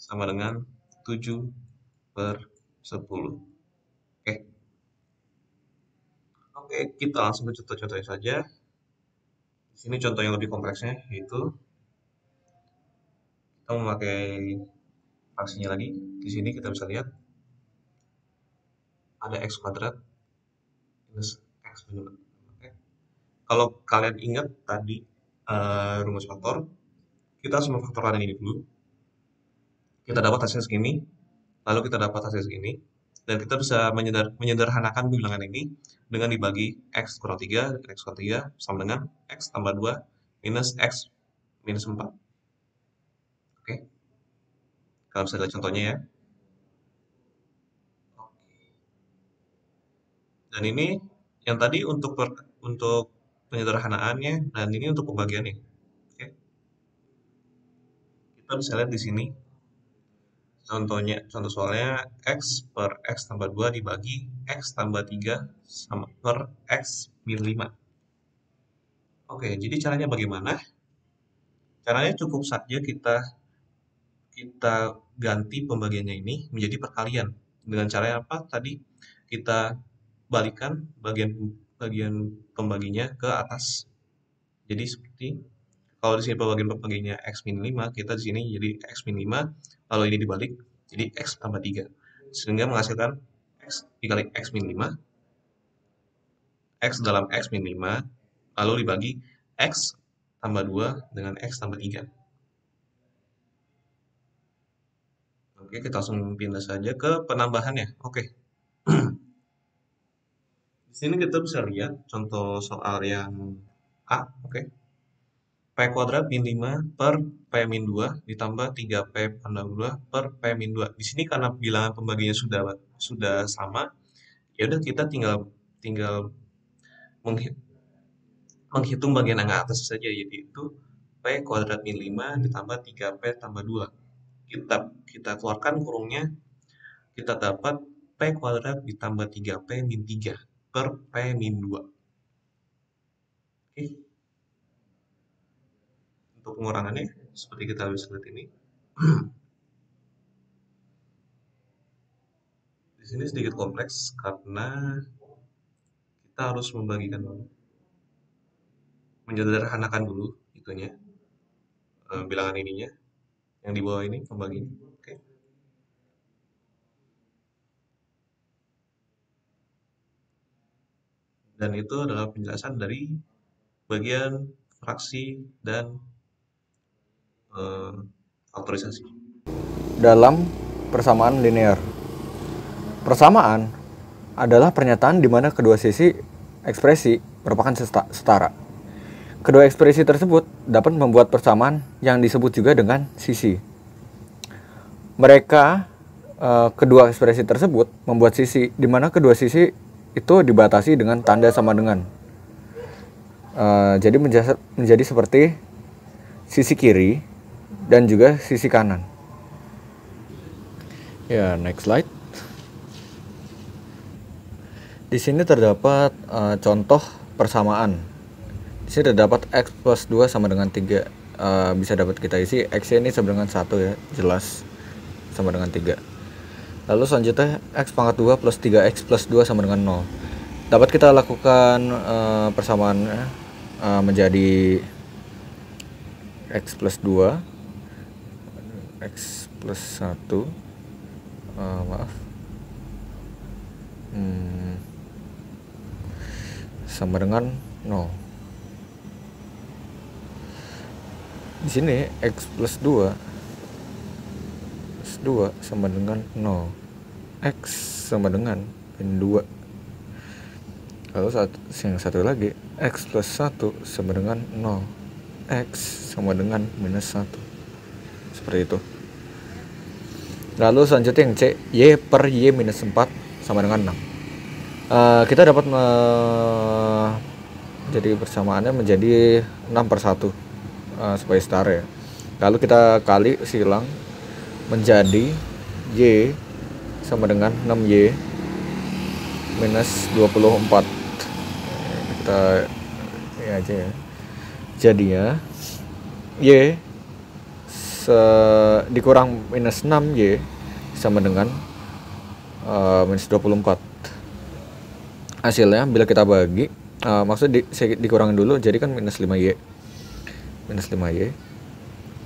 Speaker 5: Sama dengan 7 per 10. Oke. Oke, kita langsung ke contoh-contohnya saja. Ini contoh yang lebih kompleksnya, yaitu kita memakai aksinya lagi di sini kita bisa lihat ada x kuadrat minus x okay. kalau kalian ingat tadi uh, rumus faktor kita harus memfaktorkan ini dulu kita dapat hasil segini lalu kita dapat hasil segini dan kita bisa menyeder, menyederhanakan bilangan ini dengan dibagi x kurang tiga x kurang 3 sama dengan x tambah 2 minus x minus 4 kalau misalnya contohnya ya. Dan ini yang tadi untuk per, untuk penyederhanaannya dan ini untuk pembagiannya. Oke. Kita bisa lihat di sini. Contohnya, contoh soalnya x per x tambah 2 dibagi x tambah 3 sama per x min 5. Oke, jadi caranya bagaimana? Caranya cukup saja kita kita ganti pembagiannya ini menjadi perkalian dengan cara apa tadi kita balikan bagian bagian pembaginya ke atas jadi seperti kalau di sini pembagian pembagiannya x min 5 kita di sini jadi x min 5 lalu ini dibalik jadi x tambah 3 sehingga menghasilkan x dikali x min 5 x dalam x min 5 lalu dibagi x tambah 2 dengan x tambah 3 Oke, kita langsung pindah saja ke penambahannya. Oke. Di sini kita bisa lihat contoh soal yang A, oke. P kuadrat min 5 per P min 2 ditambah 3P pandang 2 per P min 2. Di sini karena bilangan pembaginya sudah sudah sama, ya udah kita tinggal tinggal menghitung bagian angka atas saja yaitu P kuadrat min 5 ditambah 3P tambah 2 kita kita keluarkan kurungnya kita dapat P kuadrat ditambah 3P min 3 per P min 2 untuk pengurangannya seperti kita bisa lihat ini di sini sedikit kompleks karena kita harus membagikan dulu menyederhanakan dulu itunya eh, bilangan ininya yang di bawah ini pembaginya. Oke. Dan itu adalah penjelasan dari bagian fraksi dan uh, eh,
Speaker 2: faktorisasi. Dalam persamaan linear. Persamaan adalah pernyataan di mana kedua sisi ekspresi merupakan setara. Kedua ekspresi tersebut dapat membuat persamaan yang disebut juga dengan sisi. Mereka e, kedua ekspresi tersebut membuat sisi di mana kedua sisi itu dibatasi dengan tanda sama dengan. E, jadi menjasa, menjadi seperti sisi kiri dan juga sisi kanan. Ya, next slide. Di sini terdapat e, contoh persamaan saya udah dapat x plus 2 sama dengan 3 uh, eh, bisa dapat kita isi x ini sama dengan 1 ya jelas sama dengan 3 lalu selanjutnya x pangkat 2 plus 3x plus 2 sama dengan 0 dapat kita lakukan uh, persamaan uh, menjadi x plus 2 x plus 1 uh, maaf hmm, sama dengan 0 di sini x plus 2 plus 2 sama dengan 0 x sama dengan min 2 lalu satu, yang satu lagi x plus 1 sama dengan 0 x sama dengan minus 1 seperti itu lalu selanjutnya yang C y per y minus 4 sama dengan 6 uh, eh, kita dapat uh, jadi persamaannya menjadi 6 per 1 uh, eh, supaya star ya lalu kita kali silang menjadi Y sama dengan 6Y minus 24 kita ini aja ya jadi ya Y se, dikurang minus 6Y sama dengan uh, minus 24 hasilnya bila kita bagi uh, maksud di, dikurangin dulu jadi kan minus 5Y minus 5y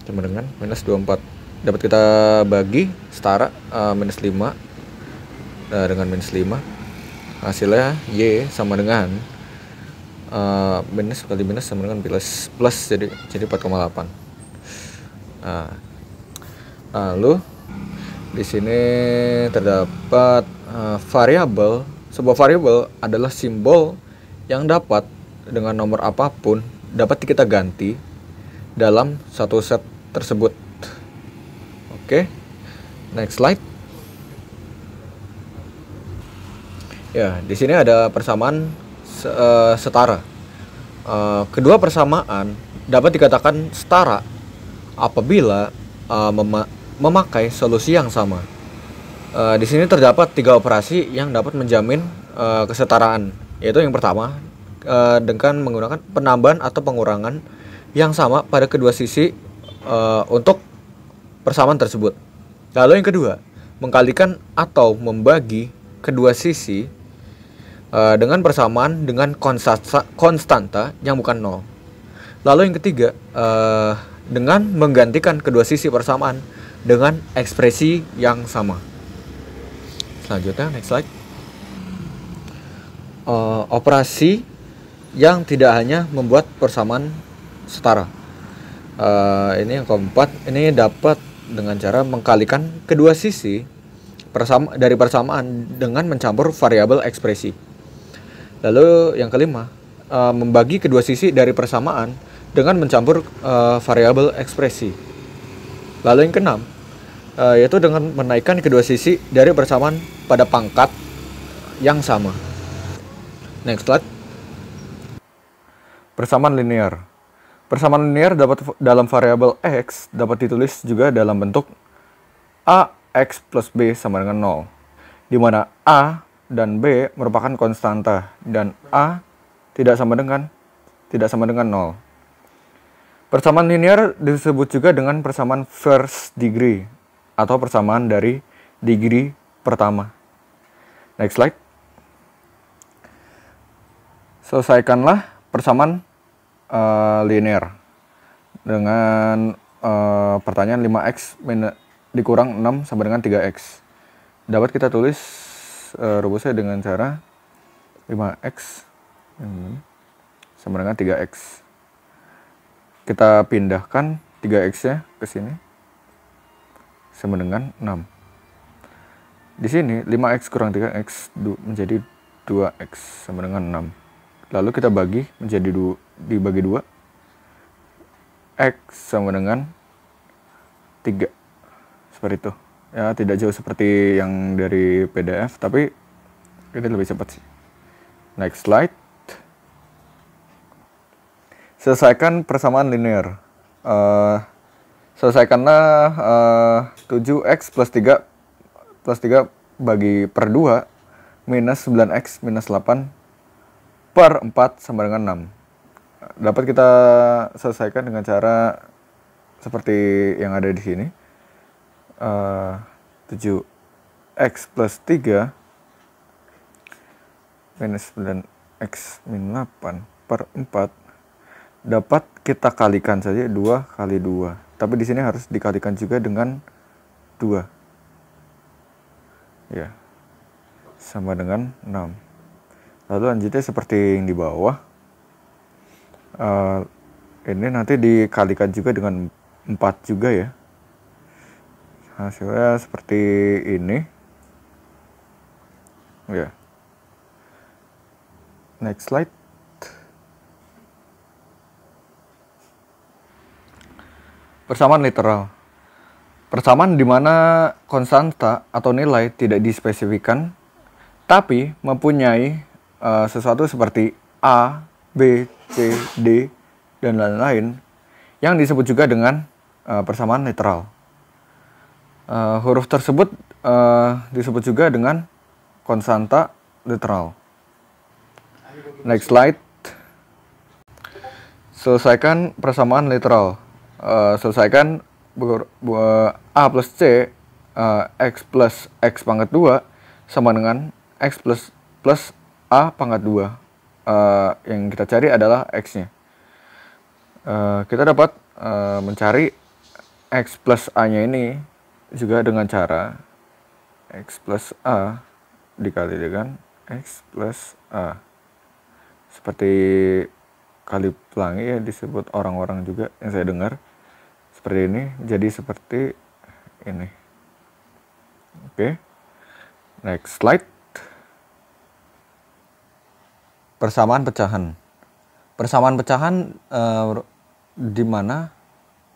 Speaker 2: sama dengan minus 24 dapat kita bagi setara uh, minus 5 uh, eh, dengan minus 5 hasilnya y sama dengan uh, minus kali minus sama dengan plus plus jadi jadi 4,8 uh, nah. lalu di sini terdapat uh, variabel sebuah variabel adalah simbol yang dapat dengan nomor apapun dapat kita ganti dalam satu set tersebut. Oke, okay. next slide. Ya, di sini ada persamaan uh, setara. Uh, kedua persamaan dapat dikatakan setara apabila uh, eh, mem memakai solusi yang sama. Uh, di sini terdapat tiga operasi yang dapat menjamin uh, kesetaraan, yaitu yang pertama uh, dengan menggunakan penambahan atau pengurangan yang sama pada kedua sisi uh, untuk persamaan tersebut. Lalu yang kedua, mengkalikan atau membagi kedua sisi uh, dengan persamaan dengan konstanta, konstanta yang bukan nol. Lalu yang ketiga, uh, dengan menggantikan kedua sisi persamaan dengan ekspresi yang sama. Selanjutnya, next slide. Uh, operasi yang tidak hanya membuat persamaan setara. Uh, ini yang keempat, ini dapat dengan cara mengkalikan kedua sisi persama, dari persamaan dengan mencampur variabel ekspresi. Lalu yang kelima, uh, membagi kedua sisi dari persamaan dengan mencampur uh, variabel ekspresi. Lalu yang keenam, uh, yaitu dengan menaikkan kedua sisi dari persamaan pada pangkat yang sama. Next slide. Persamaan linear. Persamaan linear dapat dalam variabel x dapat ditulis juga dalam bentuk ax plus b sama dengan 0, di mana a dan b merupakan konstanta dan a tidak sama dengan tidak sama dengan 0. Persamaan linear disebut juga dengan persamaan first degree atau persamaan dari degree pertama. Next slide. Selesaikanlah persamaan uh, linear dengan uh, pertanyaan 5x dikurang 6 sama dengan 3x. Dapat kita tulis uh, rumusnya dengan cara 5x sama dengan 3x. Kita pindahkan 3x-nya ke sini sama dengan 6. Di sini 5x kurang 3x menjadi 2x sama dengan 6. Lalu kita bagi menjadi 2 dibagi dua X sama dengan 3 seperti itu ya tidak jauh seperti yang dari PDF tapi ini lebih cepat sih next slide selesaikan persamaan linear uh, selesaikanlah eh, uh, 7x plus 3 plus 3 bagi per 2 minus 9x minus 8 per 4 sama dengan 6 dapat kita selesaikan dengan cara seperti yang ada di sini. Eh, uh, 7x plus 3 minus 9x minus 8 per 4 dapat kita kalikan saja 2 kali 2 tapi di sini harus dikalikan juga dengan 2 ya sama dengan 6 lalu lanjutnya seperti yang di bawah uh, ini nanti dikalikan juga dengan 4 juga ya hasilnya seperti ini oh, ya yeah. next slide persamaan literal persamaan di mana konstanta atau nilai tidak dispesifikan tapi mempunyai uh, sesuatu seperti A, B, C, D, dan lain-lain yang disebut juga dengan uh, persamaan netral. Uh, huruf tersebut uh, disebut juga dengan konstanta netral. Next slide. Selesaikan persamaan literal. Uh, selesaikan A plus C uh, X plus X pangkat 2 sama dengan X plus plus A pangkat 2 uh, yang kita cari adalah x-nya. Uh, eh, kita dapat uh, mencari x plus a-nya ini juga dengan cara x plus a dikali dengan x plus a. Seperti kali pelangi ya disebut orang-orang juga yang saya dengar seperti ini. Jadi seperti ini. Oke. Okay. Next slide persamaan pecahan persamaan pecahan uh, di mana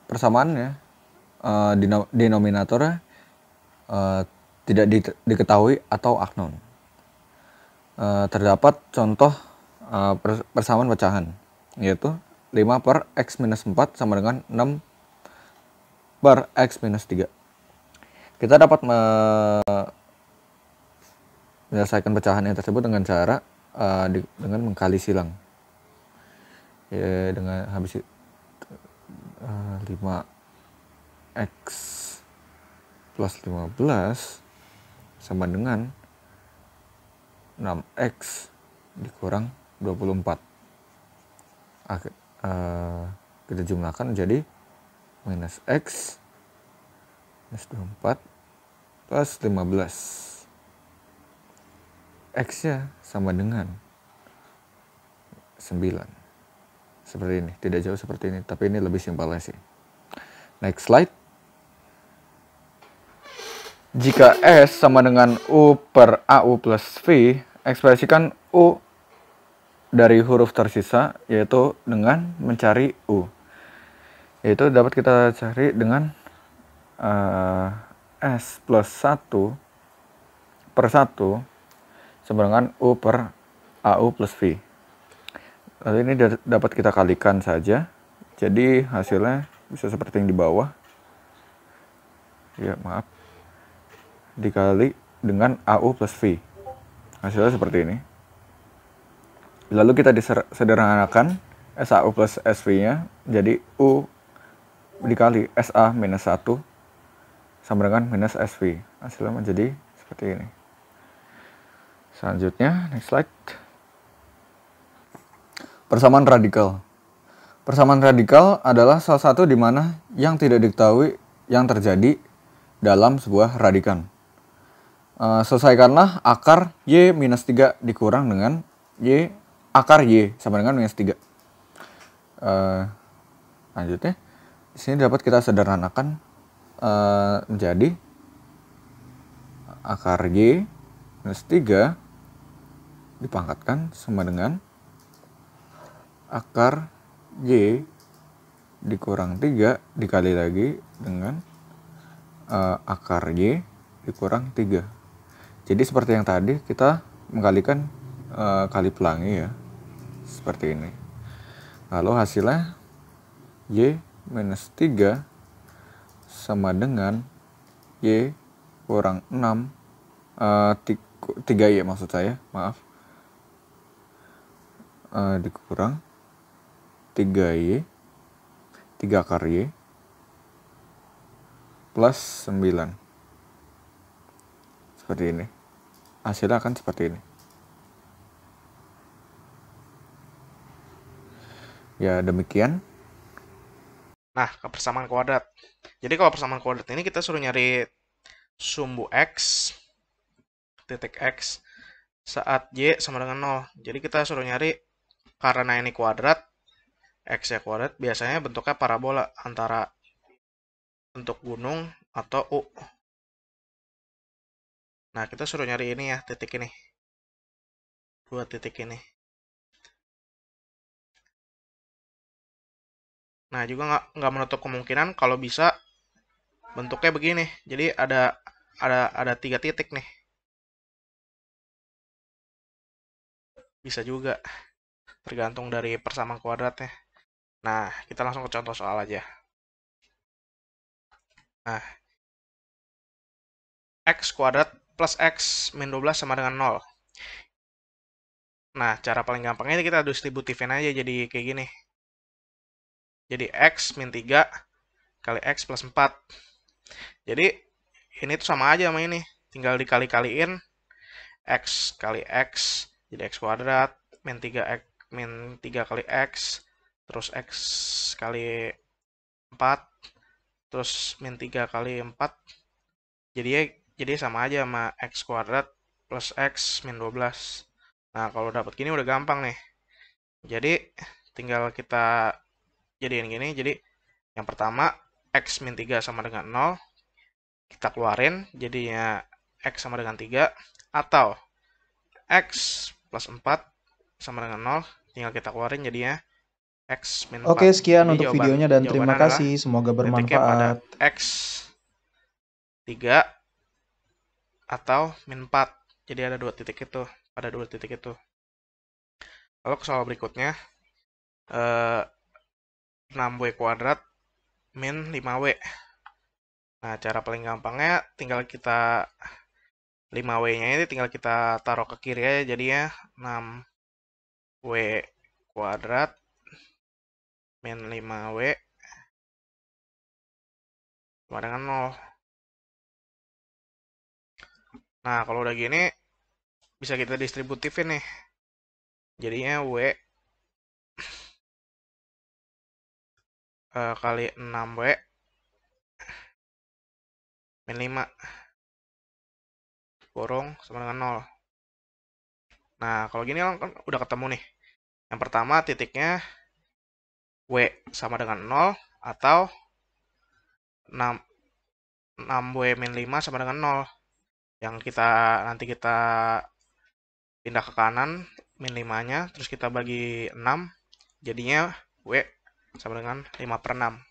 Speaker 2: persamaannya uh, denominatornya uh, tidak di, diketahui atau unknown. uh, terdapat contoh uh, persamaan pecahan yaitu 5 per x minus 4 sama dengan 6 per x minus 3 kita dapat menyelesaikan pecahan yang tersebut dengan cara uh, eh, di, dengan mengkali silang ya dengan habis uh, eh, 5 x plus 15 sama dengan 6x dikurang 24 Ak, uh, kita jumlahkan jadi minus x minus 24 plus 15 x nya sama dengan 9. Seperti ini, tidak jauh seperti ini, tapi ini lebih simpel sih. Next slide. Jika S sama dengan U per AU plus V, ekspresikan U dari huruf tersisa, yaitu dengan mencari U. Yaitu dapat kita cari dengan uh, S plus 1 per 1 sama dengan U per AU plus V. Lalu ini dapat kita kalikan saja. Jadi hasilnya bisa seperti yang di bawah. Ya, maaf. Dikali dengan AU plus V. Hasilnya seperti ini. Lalu kita disederhanakan SAU plus SV-nya jadi U dikali SA minus 1 sama dengan minus SV. Hasilnya menjadi seperti ini. Selanjutnya, next slide. Persamaan radikal. Persamaan radikal adalah salah satu di mana yang tidak diketahui yang terjadi dalam sebuah radikan. E, selesaikanlah akar Y minus 3 dikurang dengan Y akar Y sama dengan minus 3. E, lanjutnya, di sini dapat kita sederhanakan e, menjadi akar Y minus 3 dipangkatkan sama dengan akar Y dikurang 3 dikali lagi dengan uh, akar Y dikurang 3. Jadi seperti yang tadi kita mengkalikan uh, eh, kali pelangi ya. Seperti ini. Lalu hasilnya Y minus 3 sama dengan Y kurang 6 uh, 3Y maksud saya, maaf uh, dikurang 3Y 3 akar Y plus 9 seperti ini hasilnya akan seperti ini ya demikian
Speaker 3: nah kebersamaan kuadrat jadi kalau persamaan kuadrat ini kita suruh nyari sumbu X titik X saat Y sama dengan 0 jadi kita suruh nyari karena ini kuadrat, x ya kuadrat biasanya bentuknya parabola antara bentuk gunung atau U. Nah, kita suruh nyari ini ya, titik ini. Dua titik ini. Nah, juga nggak, nggak menutup kemungkinan kalau bisa bentuknya begini. Jadi ada ada ada tiga titik nih. Bisa juga tergantung dari persamaan kuadratnya. Nah, kita langsung ke contoh soal aja. Nah, X kuadrat plus X min 12 sama dengan 0. Nah, cara paling gampangnya kita distributifin aja jadi kayak gini. Jadi X min 3 kali X plus 4. Jadi, ini tuh sama aja sama ini. Tinggal dikali-kaliin X kali X, jadi X kuadrat min 3X min 3 kali X, terus X kali 4, terus min 3 kali 4, jadi ya, jadi sama aja sama X kuadrat plus X min 12. Nah, kalau dapat gini udah gampang nih. Jadi, tinggal kita jadiin gini. Jadi, yang pertama, X min 3 sama dengan 0. Kita keluarin, jadinya X sama dengan 3. Atau, X plus 4 sama dengan 0 tinggal kita keluarin jadinya x min Oke, sekian Jadi untuk jawaban, videonya dan terima kasih.
Speaker 1: Semoga bermanfaat. pada
Speaker 3: x 3 atau min 4. Jadi ada dua titik itu, pada dua titik itu. Lalu ke soal berikutnya. Eh, 6W kuadrat min 5W. Nah, cara paling gampangnya tinggal kita 5W-nya ini tinggal kita taruh ke kiri aja ya 6 W kuadrat min 5W sama dengan 0. Nah, kalau udah gini, bisa kita distributifin nih. Jadinya W uh, kali 6W min 5 kurung sama dengan 0. Nah, kalau gini kan, kan udah ketemu nih. Yang pertama titiknya W sama dengan 0 atau 6, 6W min 5 sama dengan 0. Yang kita nanti kita pindah ke kanan min 5-nya, terus kita bagi 6, jadinya W sama dengan 5 per 6.